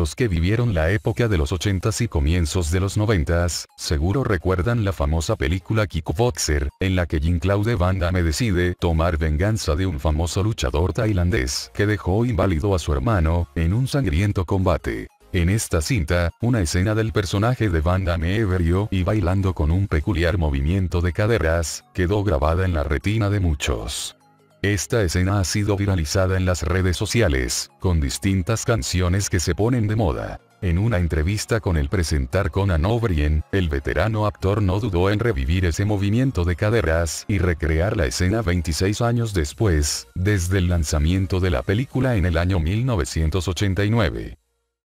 Los que vivieron la época de los 80s y comienzos de los 90s, seguro recuerdan la famosa película Kickboxer, en la que Jean-Claude Van Damme decide tomar venganza de un famoso luchador tailandés que dejó inválido a su hermano, en un sangriento combate. En esta cinta, una escena del personaje de Van Damme y bailando con un peculiar movimiento de caderas, quedó grabada en la retina de muchos. Esta escena ha sido viralizada en las redes sociales, con distintas canciones que se ponen de moda. En una entrevista con el presentar Conan O'Brien, el veterano actor no dudó en revivir ese movimiento de caderas y recrear la escena 26 años después, desde el lanzamiento de la película en el año 1989.